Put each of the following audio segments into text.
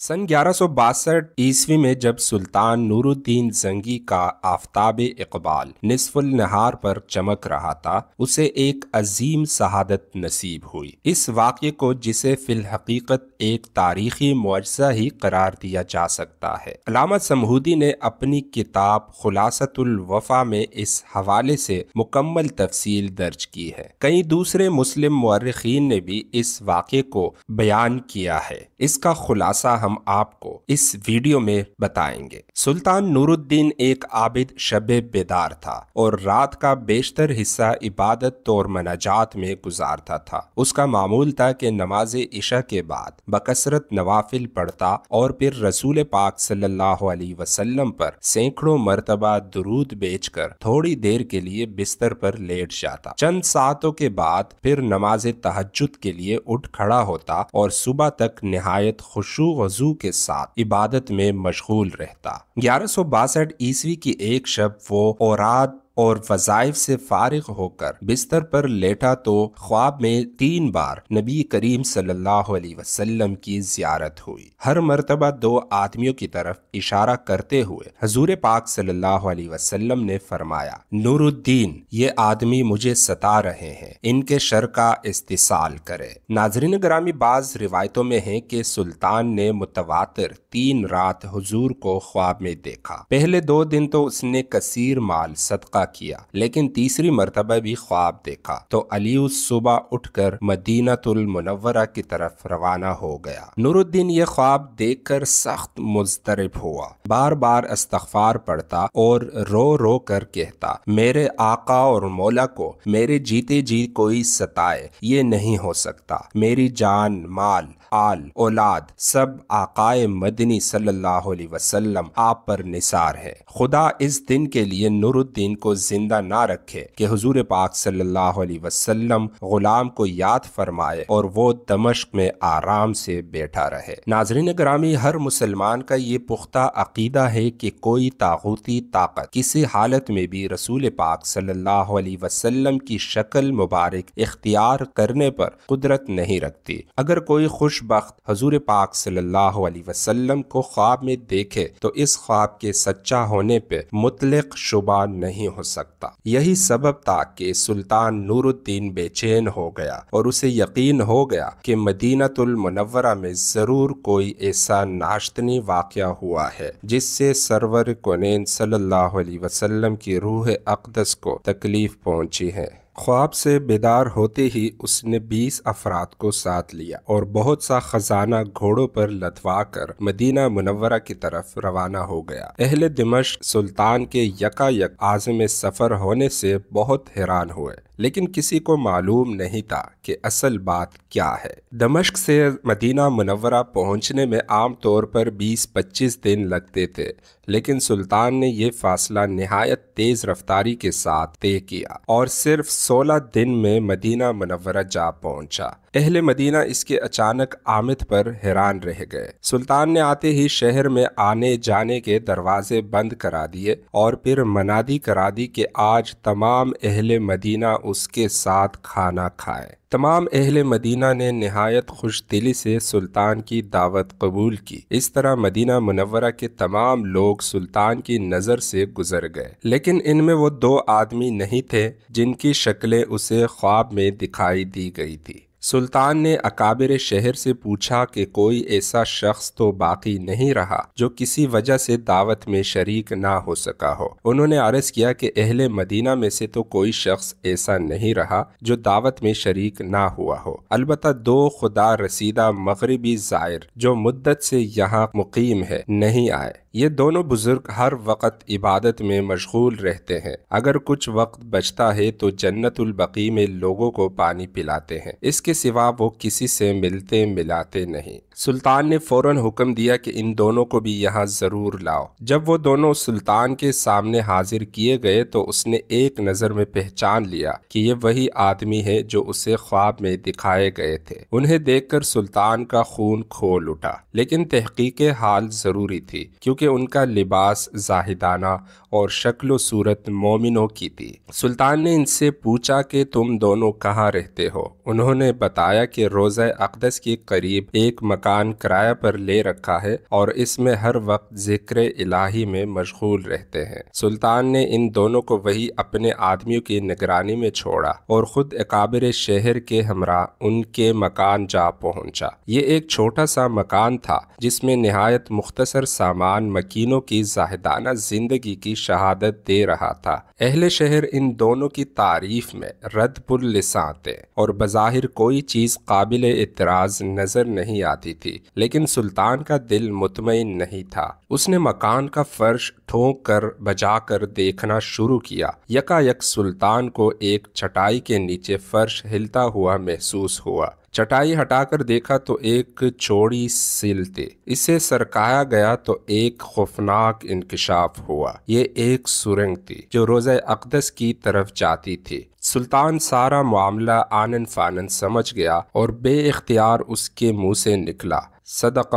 सन ग्यारह ईस्वी में जब सुल्तान नूरुद्दीन जंगी का आफ्ताब इकबाल निसफुल नहार पर चमक रहा था उसे एक अजीम शहादत नसीब हुई इस वाक्य को जिसे हकीकत एक तारीखी मुआजा ही करार दिया जा सकता है अलामत समहूदी ने अपनी किताब खुलासतुल वफा में इस हवाले से मुकम्मल तफसील दर्ज की है कई दूसरे मुस्लिम मरखीन ने भी इस वाक्य को बयान किया है इसका खुलासा हम आपको इस वीडियो में बताएंगे सुल्तान नूरुद्दीन एक आबिद शब बेदार था और रात का बेशतर हिस्सा इबादत तौर और मनाजात में गुजारता था उसका मामूल था कि नमाज इशा के बाद बकसरत नवाफिल पढ़ता और फिर रसूल पाक सल्लल्लाहु अलैहि वसल्लम पर सैकड़ों मरतबा दुरूद कर थोड़ी देर के लिए बिस्तर पर लेट जाता चंद सातों के बाद फिर नमाज तहजद के लिए उठ खड़ा होता और सुबह तक नहायत खुशू वजू के साथ इबादत में मशगूल रहता ग्यारह सौ बासठ ईस्वी की एक शब वो औरत और वज़ाइफ से फारिग होकर बिस्तर पर लेटा तो ख्वाब में तीन बार नबी करीम सल्लल्लाहु अलैहि वसल्लम की जियारत हुई हर मरतबा दो आदमियों की तरफ इशारा करते हुए हजूर पाक सल्लल्लाहु अलैहि वसल्लम ने फरमाया नूरुद्दीन ये आदमी मुझे सता रहे हैं इनके शर का इस्तेसाल करे नाजरीन ग्रामी बाज रिवायतों में है कि सुल्तान ने मुतवातर तीन रात हजूर को ख्वाब में देखा पहले दो दिन तो उसने कसीर माल सदका किया लेकिन तीसरी मरतबा भी ख्वाब देखा तो अली उस सुबह उठकर मदीनातुल मुनव्वरा की तरफ रवाना हो गया नूरुद्दीन ये ख्वाब देख कर सख्त मुस्तरब हुआ बार बार अस्तफार पढ़ता और रो रो कर कहता मेरे आका और मौला को मेरे जीते जी कोई सताए ये नहीं हो सकता मेरी जान माल आल औलाद सब आकाए मदनी सल्लल्लाहु अलैहि वसल्लम आप पर निसार है खुदा इस दिन के लिए नूरुद्दीन को जिंदा ना रखे कि हजूर पाक सल्लाम गुलाम को याद फरमाए और वो दमश्क में आराम से बैठा रहे नाजरीन ग्रामी हर मुसलमान का ये पुख्ता अकीदा है कि कोई ताकूती ताकत किसी हालत में भी रसूल पाक सल्लल्लाहु अलैहि वसल्लम की शक्ल मुबारक इख्तियार करने पर कुदरत नहीं रखती अगर कोई खुशबक हजूर पाक सल्लल्लाहु अलैहि वसल्लम को ख्वाब में देखे तो इस ख्वाब के सच्चा होने पर मुतलक शुबा नहीं हो सकता यही सबब था कि सुल्तान नूरुद्दीन बेचैन हो गया और उसे यकीन हो गया कि मुनवरा में ज़रूर कोई ऐसा नाश्तनी वाक़ हुआ है जिससे सरवर कोनेन सल्लल्लाहु अलैहि वसल्लम की रूह अकदस को तकलीफ़ पहुंची है ख्वाब से बेदार होते ही उसने बीस अफराद को साथ लिया और बहुत सा खजाना घोड़ों पर लदवा कर मदीना मुनवरा की तरफ रवाना हो गया अहल दिमश सुल्तान के यकायक आजम सफर होने से बहुत हैरान हुए लेकिन किसी को मालूम नहीं था कि असल बात क्या है दमश्क से मदीना मुनवरा पहुंचने में आम तौर पर 20-25 दिन लगते थे लेकिन सुल्तान ने यह फासला नहायत तेज़ रफ्तारी के साथ तय किया और सिर्फ 16 दिन में मदीना मुनवरा जा पहुंचा अहले मदीना इसके अचानक आमद पर हैरान रह गए सुल्तान ने आते ही शहर में आने जाने के दरवाजे बंद करा दिए और फिर मनादी करा दी कि आज तमाम अहले मदीना उसके साथ खाना खाए तमाम अहल मदीना ने नहायत खुश दिली से सुल्तान की दावत कबूल की इस तरह मदीना मुनवरा के तमाम लोग सुल्तान की नज़र से गुजर गए लेकिन इनमें वो दो आदमी नहीं थे जिनकी शक्लें उसे ख्वाब में दिखाई दी गई थी सुल्तान ने अकाबिर शहर से पूछा कि कोई ऐसा शख्स तो बाकी नहीं रहा जो किसी वजह से दावत में शरीक ना हो सका हो उन्होंने आरज़ किया कि अहले मदीना में से तो कोई शख्स ऐसा नहीं रहा जो दावत में शरीक ना हुआ हो अलबत् दो खुदा रसीदा मगरबी जायर जो मुद्दत से यहाँ मुकीम है नहीं आए ये दोनों बुजुर्ग हर वक्त इबादत में मशगूल रहते हैं अगर कुछ वक्त बचता है तो जन्नतुल बकी में लोगों को पानी पिलाते हैं इसके इसके सिवा वो किसी से मिलते मिलाते नहीं सुल्तान ने फौरन हुक्म दिया कि इन दोनों को भी यहाँ ज़रूर लाओ जब वो दोनों सुल्तान के सामने हाजिर किए गए तो उसने एक नज़र में पहचान लिया कि ये वही आदमी है जो उसे ख्वाब में दिखाए गए थे उन्हें देखकर सुल्तान का खून खोल उठा लेकिन तहकीक हाल ज़रूरी थी क्योंकि उनका लिबास जाहिदाना और शक्ल सूरत मोमिनों की थी सुल्तान ने इनसे पूछा कि तुम दोनों कहाँ रहते हो उन्होंने बताया कि रोज़ अकदस के करीब एक मकान मकान किराए पर ले रखा है और इसमें हर वक्त जिक्र इलाही में मशगूल रहते हैं सुल्तान ने इन दोनों को वही अपने आदमियों की निगरानी में छोड़ा और खुद अकाबिर शहर के हमरा उनके मकान जा पहुंचा ये एक छोटा सा मकान था जिसमें नहायत मुख्तसर सामान मकीनों की जाहिदाना जिंदगी की शहादत दे रहा था अहले शहर इन दोनों की तारीफ में रद पुल लिसाते और बज़ाहिर कोई चीज़ काबिल एतराज़ नज़र नहीं आती थी लेकिन सुल्तान का दिल मुतमिन नहीं था उसने मकान का फर्श ठोंक कर बजा कर देखना शुरू किया यकायक सुल्तान को एक चटाई के नीचे फर्श हिलता हुआ महसूस हुआ चटाई हटाकर देखा तो एक सील थी इसे सरकाया गया तो एक खौफनाक इंकशाफ हुआ ये एक सुरंग थी जो रोज़ अकदस की तरफ जाती थी सुल्तान सारा मामला आनन फानन समझ गया और बे उसके मुंह से निकला सदक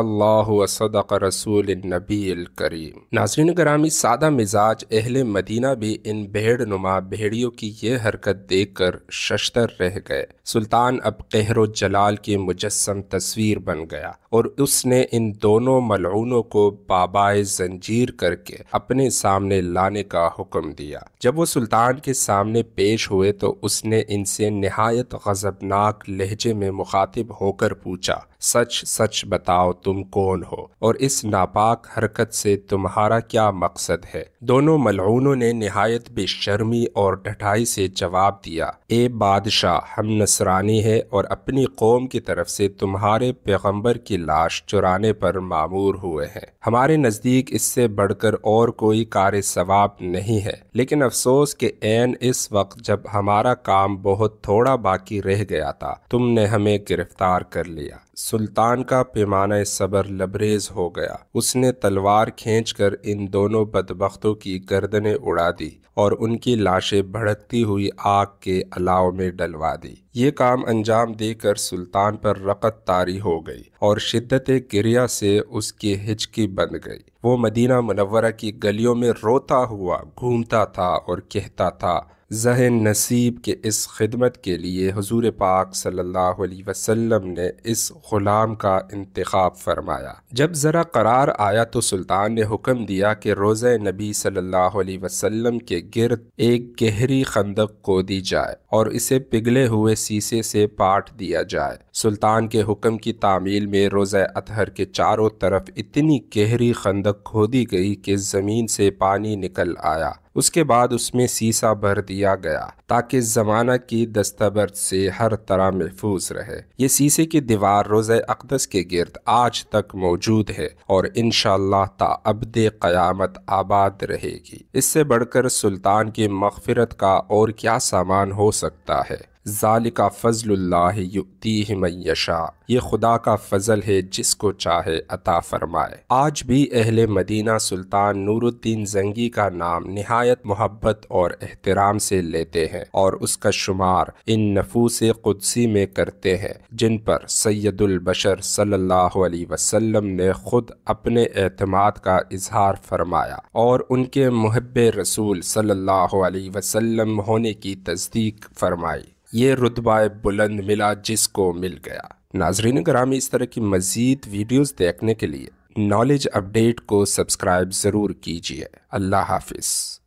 सदक रसूल नबील करीम नाजरीन ग्रामी सादा मिजाज अहल मदीना भी इन भेड़ नुमा भेड़ियों की ये हरकत देख कर शशतर रह गए सुल्तान अब कहर जलाल की मुजस्म तस्वीर बन गया और उसने इन दोनों मलूनों को बाबाए जंजीर करके अपने सामने लाने का हुक्म दिया जब वो सुल्तान के सामने पेश हुए तो उसने इनसे नहायत गजबनाक लहजे में मुखातिब होकर पूछा सच सच बता बताओ तुम कौन हो और इस नापाक हरकत से तुम्हारा क्या मकसद है दोनों मलूनों ने नहायत बेशर्मी और डठाई से जवाब दिया ए बादशाह हम नसरानी है और अपनी कौम की तरफ से तुम्हारे पैगम्बर की लाश चुराने पर मामूर हुए हैं हमारे नज़दीक इससे बढ़कर और कोई कार्य सवाब नहीं है लेकिन अफसोस के एन इस वक्त जब हमारा काम बहुत थोड़ा बाकी रह गया था तुमने हमें गिरफ्तार कर लिया सुल्तान का पैमाना सबर लबरेज हो गया उसने तलवार खींचकर इन दोनों बदबख्तों की गर्दनें उड़ा दी और उनकी लाशें भड़कती हुई आग के अलाव में डलवा दी ये काम अंजाम देकर सुल्तान पर रकत तारी हो गई और शिद्दत क्रिया से उसकी हिचकी बन गई वो मदीना मनवरा की गलियों में रोता हुआ घूमता था और कहता था ज़ह नसीब के इस खिदमत के लिए हजूर पाक सल्लल्लाहु अलैहि वसल्लम ने इस ग़ुलाम का इंतखब फरमाया जब ज़रा करार आया तो सुल्तान ने हुक्म दिया कि रोज़ नबी सल्लल्लाहु अलैहि वसल्लम के गिरद एक गहरी खंदक खोदी जाए और इसे पिघले हुए शीशे से पाट दिया जाए सुल्तान के हुक्म की तामील में रोज़ अतहर के चारों तरफ इतनी गहरी खंदक खोदी गई कि ज़मीन से पानी निकल आया उसके बाद उसमें सीसा भर दिया गया ताकि ज़माना की दस्तबर्द से हर तरह महफूज रहे ये शीशे की दीवार रोज़ अकदस के गिरद आज तक मौजूद है और इन शाबद क़यामत आबाद रहेगी इससे बढ़कर सुल्तान की मगफरत का और क्या सामान हो सकता है ज़ाल का मैशा ये खुदा का फ़ज़ल है जिसको चाहे अता फ़रमाए आज भी अहल मदीना सुल्तान नूरुद्दीन जंगी का नाम नहायत मोहब्बत और एहतराम से लेते हैं और उसका शुमार इन नफूस कुदसी में करते हैं जिन पर सैदुलबशर सल्ला वसलम ने ख़ुद अपने अतमाद का इजहार फरमाया और उनके महब रसूल सल्ला वसलम होने की तस्दीक फरमाई ये रुतबा बुलंद मिला जिसको मिल गया नाजरीन ग्रामी इस तरह की मज़ीद वीडियोज़ देखने के लिए नॉलेज अपडेट को सब्सक्राइब ज़रूर कीजिए अल्लाह हाफिज़